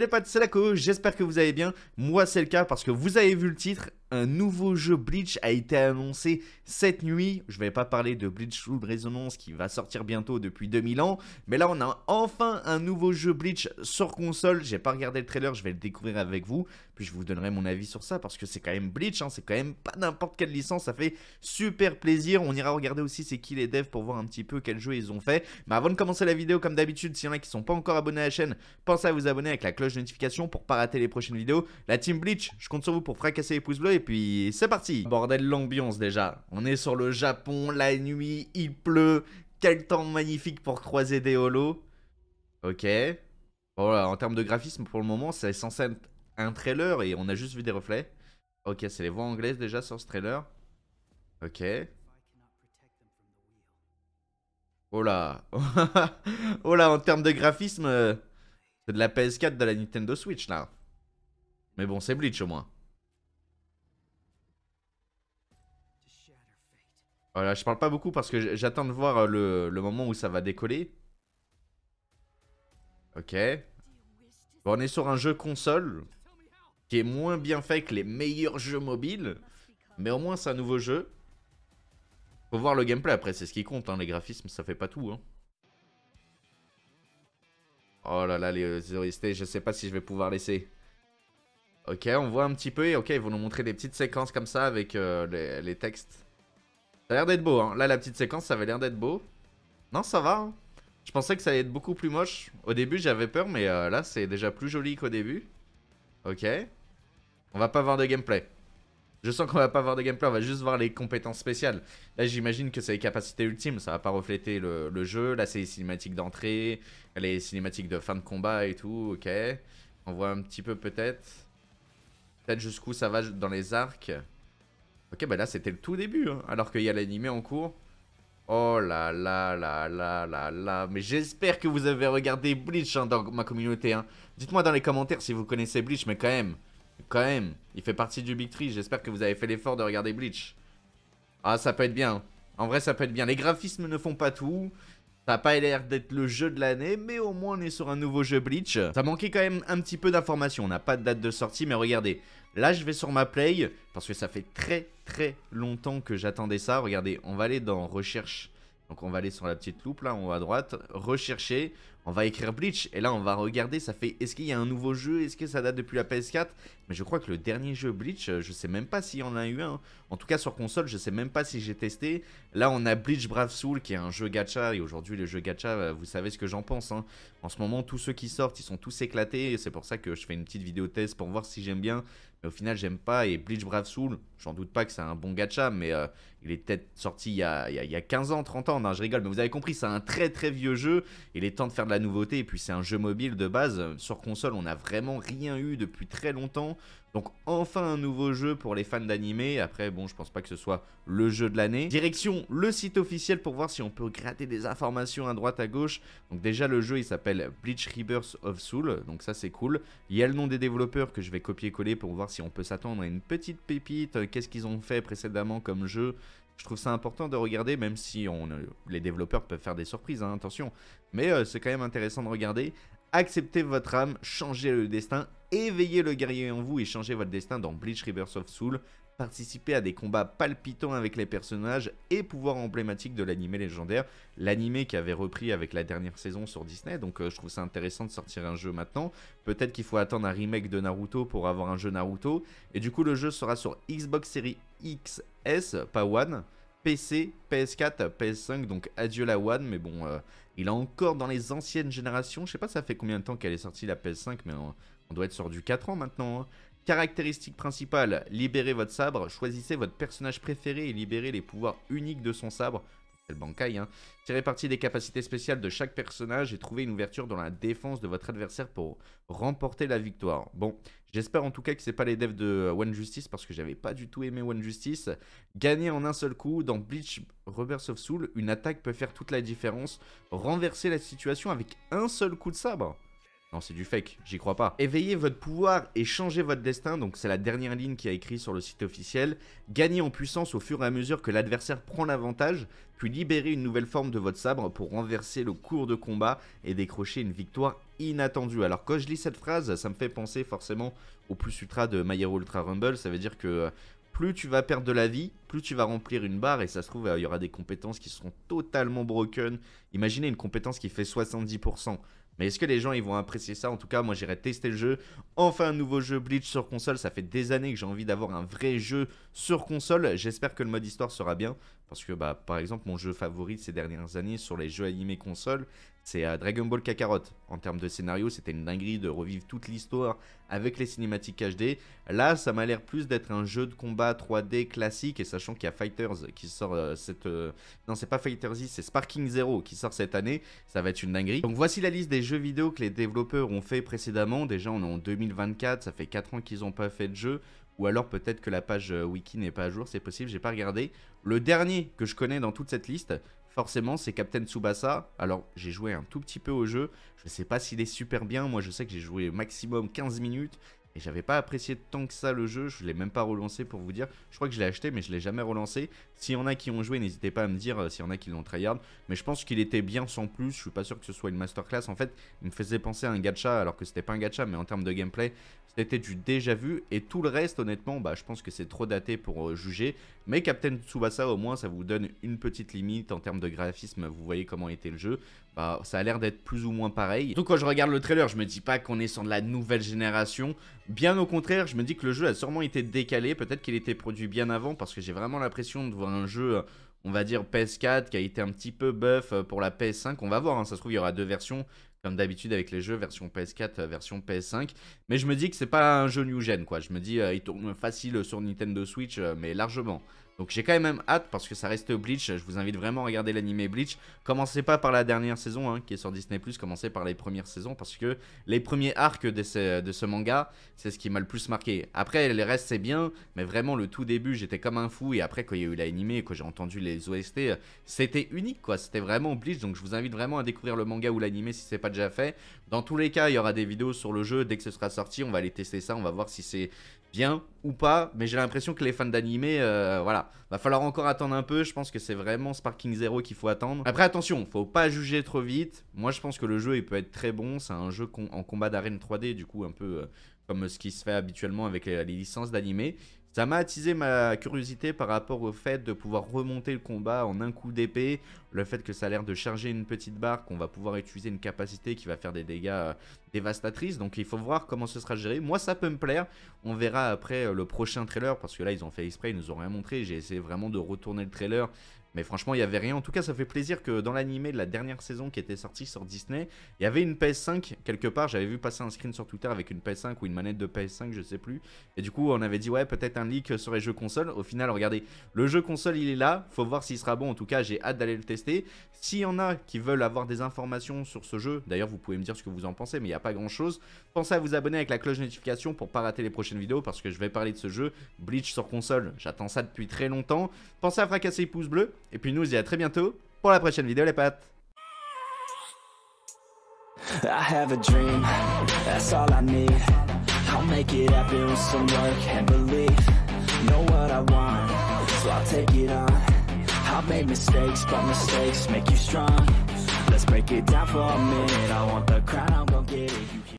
les c'est la j'espère que vous allez bien. Moi, c'est le cas parce que vous avez vu le titre un nouveau jeu Bleach a été annoncé cette nuit. Je ne vais pas parler de Bleach Soul Resonance qui va sortir bientôt depuis 2000 ans. Mais là, on a enfin un nouveau jeu Bleach sur console. J'ai pas regardé le trailer, je vais le découvrir avec vous. Puis je vous donnerai mon avis sur ça parce que c'est quand même Bleach. Hein. c'est quand même pas n'importe quelle licence. Ça fait super plaisir. On ira regarder aussi c'est qui les devs pour voir un petit peu quel jeu ils ont fait. Mais avant de commencer la vidéo, comme d'habitude, s'il y en a qui sont pas encore abonnés à la chaîne, pensez à vous abonner avec la cloche de notification pour pas rater les prochaines vidéos. La team Bleach, je compte sur vous pour fracasser les pouces bleus et puis c'est parti Bordel l'ambiance déjà. On est sur le Japon, la nuit, il pleut, quel temps magnifique pour croiser des holos. Ok. Voilà, en termes de graphisme pour le moment c'est censé être un trailer et on a juste vu des reflets. Ok, c'est les voix anglaises déjà sur ce trailer. Ok. Oh là Oh là, en termes de graphisme, euh, c'est de la PS4 de la Nintendo Switch là. Mais bon, c'est Bleach au moins. Voilà, je parle pas beaucoup parce que j'attends de voir euh, le, moment où ça va décoller. Ok. on est sur un jeu console qui est moins bien fait que les meilleurs jeux mobiles. Mais au moins, c'est un nouveau jeu. Faut voir le gameplay après, c'est ce qui compte. Hein, les graphismes, ça fait pas tout. Hein. Oh là là, les horistés, euh, je sais pas si je vais pouvoir laisser. Ok, on voit un petit peu et ok, ils vont nous montrer des petites séquences comme ça avec euh, les textes. Ça a l'air d'être beau, hein. Là, la petite séquence, ça avait l'air d'être beau. Non, ça va. Hein. Je pensais que ça allait être beaucoup plus moche. Au début, j'avais peur, mais euh, là, c'est déjà plus joli qu'au début. Ok. On va pas voir de gameplay. Je sens qu'on va pas voir de gameplay, on va juste voir les compétences spéciales. Là, j'imagine que c'est les capacités ultimes, ça va pas refléter le, le jeu. Là, c'est les cinématiques d'entrée, les cinématiques de fin de combat et tout, ok. On voit un petit peu peut-être. Peut-être jusqu'où ça va dans les arcs. Ok, bah là, c'était le tout début, hein. alors qu'il y a l'animé en cours. Oh là là là là là là. Mais j'espère que vous avez regardé Bleach hein, dans ma communauté. Hein. Dites-moi dans les commentaires si vous connaissez Bleach, mais quand même. Quand même. Il fait partie du Big Tree. J'espère que vous avez fait l'effort de regarder Bleach. Ah, ça peut être bien. En vrai, ça peut être bien. Les graphismes ne font pas tout. Ça n'a pas l'air d'être le jeu de l'année, mais au moins on est sur un nouveau jeu Bleach. Ça manquait quand même un petit peu d'informations, on n'a pas de date de sortie, mais regardez. Là, je vais sur ma play, parce que ça fait très très longtemps que j'attendais ça. Regardez, on va aller dans recherche. Donc on va aller sur la petite loupe, là, en haut à droite, rechercher. On va écrire Bleach et là on va regarder, ça fait est-ce qu'il y a un nouveau jeu, est-ce que ça date depuis la PS4 Mais je crois que le dernier jeu Bleach, euh, je sais même pas s'il y en a eu un. En tout cas sur console, je sais même pas si j'ai testé. Là on a Bleach Brave Soul qui est un jeu gacha et aujourd'hui le jeu gacha, euh, vous savez ce que j'en pense. Hein. En ce moment tous ceux qui sortent, ils sont tous éclatés et c'est pour ça que je fais une petite vidéo test pour voir si j'aime bien. Mais au final j'aime pas et Bleach Brave Soul, j'en doute pas que c'est un bon gacha mais euh, il est peut-être sorti il y, a, il y, a, 15 ans, 30 ans, je rigole mais vous avez compris c'est un très très vieux jeu. Il est temps de faire de la nouveauté. Et puis c'est un jeu mobile de base. Sur console, on n'a vraiment rien eu depuis très longtemps. Donc enfin un nouveau jeu pour les fans d'anime, Après, bon, je pense pas que ce soit le jeu de l'année. Direction le site officiel pour voir si on peut gratter des informations à droite à gauche. Donc déjà le jeu il s'appelle Bleach Rebirth of Soul. Donc ça c'est cool. Il y a le nom des développeurs que je vais copier-coller pour voir si on peut s'attendre à une petite pépite. Euh, qu'est-ce qu'ils ont fait précédemment comme jeu je trouve ça important de regarder, même si on, euh, les développeurs peuvent faire des surprises, hein, attention. Mais euh, c'est quand même intéressant de regarder acceptez votre âme, changez le destin, éveillez le guerrier en vous et changez votre destin dans Bleach Rivers of Soul, participer à des combats palpitants avec les personnages et pouvoirs emblématiques de l'animé légendaire, l'animé qui avait repris avec la dernière saison sur Disney, donc euh, je trouve ça intéressant de sortir un jeu maintenant. Peut-être qu'il faut attendre un remake de Naruto pour avoir un jeu Naruto, et du coup le jeu sera sur Xbox Series XS, pas One, PC, PS4, PS5, donc adieu la One, mais bon, euh, il est encore dans les anciennes générations. Je sais pas ça fait combien de temps qu'elle est sortie la PS5, mais on, doit être sur du 4 ans maintenant. caractéristiques hein. Caractéristique principale, libérez votre sabre, choisissez votre personnage préféré et libérez les pouvoirs uniques de son sabre le Bankai, hein. Tirez parti des capacités spéciales de chaque personnage et trouvez une ouverture dans la défense de votre adversaire pour remporter la victoire. Bon, j'espère en tout cas que c'est pas les devs de euh, One Justice parce que j'avais pas du tout aimé One Justice. Gagner en un seul coup dans Bleach Reverse of Soul, une attaque peut faire toute la différence. Renverser la situation avec un seul coup de sabre. Non, c'est du fake, j'y crois pas. Éveillez votre pouvoir et changez votre destin, donc c'est la dernière ligne qui a écrit sur le site officiel. Gagnez en puissance au fur et à mesure que l'adversaire prend l'avantage, puis libérez une nouvelle forme de votre sabre pour renverser le cours de combat et décrocher une victoire inattendue. Alors quand je lis cette phrase, ça me fait penser forcément au plus ultra de My Ultra Rumble, ça veut dire que euh, plus tu vas perdre de la vie, plus tu vas remplir une barre et ça se trouve, euh, il y aura des compétences qui seront totalement broken. Imaginez une compétence qui fait 70%. Mais est-ce que les gens ils vont apprécier ça En tout cas, moi j'irai tester le jeu. Enfin, un nouveau jeu Bleach sur console. Ça fait des années que j'ai envie d'avoir un vrai jeu sur console. J'espère que le mode histoire sera bien. Parce que, bah, par exemple, mon jeu favori de ces dernières années sur les jeux animés console, c'est euh, Dragon Ball Kakarot. En termes de scénario, c'était une dinguerie de revivre toute l'histoire avec les cinématiques HD. Là, ça m'a l'air plus d'être un jeu de combat 3D classique. Et sachant qu'il y a Fighters qui sort euh, cette. Euh, non, c'est pas Fighters c'est Sparking Zero qui sort cette année. Ça va être une dinguerie. Donc voici la liste des jeux vidéo que les développeurs ont fait précédemment. Déjà, on est en 2024. Ça fait 4 ans qu'ils n'ont pas fait de jeu ou alors peut-être que la page wiki n'est pas à jour, c'est possible, j'ai pas regardé. Le dernier que je connais dans toute cette liste, forcément, c'est Captain Tsubasa. Alors, j'ai joué un tout petit peu au jeu. Je ne sais pas s'il est super bien. Moi, je sais que j'ai joué maximum 15 minutes. Et j'avais pas apprécié tant que ça le jeu, je l'ai même pas relancé pour vous dire. Je crois que je l'ai acheté mais je l'ai jamais relancé. S'il y en a qui ont joué, n'hésitez pas à me dire euh, s'il y en a qui l'ont tryhard. Mais je pense qu'il était bien sans plus, je suis pas sûr que ce soit une masterclass. En fait, il me faisait penser à un gacha alors que c'était pas un gacha mais en termes de gameplay, c'était du déjà vu. Et tout le reste, honnêtement, bah, je pense que c'est trop daté pour euh, juger. Mais Captain Tsubasa, au moins, ça vous donne une petite limite en termes de graphisme. Vous voyez comment était le jeu. Bah, ça a l'air d'être plus ou moins pareil. Donc quand je regarde le trailer, je me dis pas qu'on est sur de la nouvelle génération. Bien au contraire, je me dis que le jeu a sûrement été décalé. Peut-être qu'il était produit bien avant parce que j'ai vraiment l'impression de voir un jeu on va dire PS4 qui a été un petit peu buff euh, pour la PS5. On va voir, hein. ça se trouve, il y aura deux versions comme d'habitude avec les jeux version PS4, euh, version PS5. Mais je me dis que c'est pas un jeu new gen, quoi. Je me dis, euh, il tourne facile sur Nintendo Switch, euh, mais largement. Donc j'ai quand même hâte parce que ça reste Bleach. Je vous invite vraiment à regarder l'anime Bleach. Commencez pas par la dernière saison hein, qui est sur Disney ⁇ commencez par les premières saisons parce que les premiers arcs de ce, manga, c'est ce qui m'a le plus marqué. Après, les restes, c'est bien, mais vraiment le tout début, j'étais comme un fou. Et après, quand il y a eu l'anime et quand j'ai entendu les OST, c'était unique, quoi. C'était vraiment Bleach. Donc je vous invite vraiment à découvrir le manga ou l'anime si c'est pas déjà fait. Dans tous les cas, il y aura des vidéos sur le jeu dès que ce sera sorti. On va aller tester ça, on va voir si c'est bien ou pas, mais j'ai l'impression que les fans d'anime, euh, voilà, va falloir encore attendre un peu. Je pense que c'est vraiment Sparking Zero qu'il faut attendre. Après, attention, faut pas juger trop vite. Moi, je pense que le jeu il peut être très bon. C'est un jeu en combat d'arène 3D, du coup, un peu euh, comme ce qui se fait habituellement avec les, les licences d'anime. Ça m'a attisé ma curiosité par rapport au fait de pouvoir remonter le combat en un coup d'épée, le fait que ça a l'air de charger une petite barre, qu'on va pouvoir utiliser une capacité qui va faire des dégâts euh, dévastatrices, donc il faut voir comment ce sera géré. Moi ça peut me plaire, on verra après euh, le prochain trailer, parce que là ils ont fait exprès, ils nous ont rien montré, j'ai essayé vraiment de retourner le trailer mais franchement, il n'y avait rien. En tout cas, ça fait plaisir que dans l'animé de la dernière saison qui était sortie sur Disney, il y avait une PS5 quelque part. J'avais vu passer un screen sur Twitter avec une PS5 ou une manette de PS5, je sais plus. Et du coup, on avait dit, ouais, peut-être un leak sur les jeux console. Au final, regardez, le jeu console, il est là. Faut voir s'il sera bon. En tout cas, j'ai hâte d'aller le tester. S'il y en a qui veulent avoir des informations sur ce jeu, d'ailleurs, vous pouvez me dire ce que vous en pensez, mais il n'y a pas grand chose. Pensez à vous abonner avec la cloche de notification pour pas rater les prochaines vidéos parce que je vais parler de ce jeu, Bleach sur console. J'attends ça depuis très longtemps. Pensez à fracasser les pouces bleus et puis nous, on se dit à très bientôt pour la prochaine vidéo, les pattes. I have a dream, that's all I need I'll make it happen with some work and belief Know what I want, so I'll take it on I've made mistakes, but mistakes make you strong Let's break it down for a minute I want the crown, I'm gon' get it You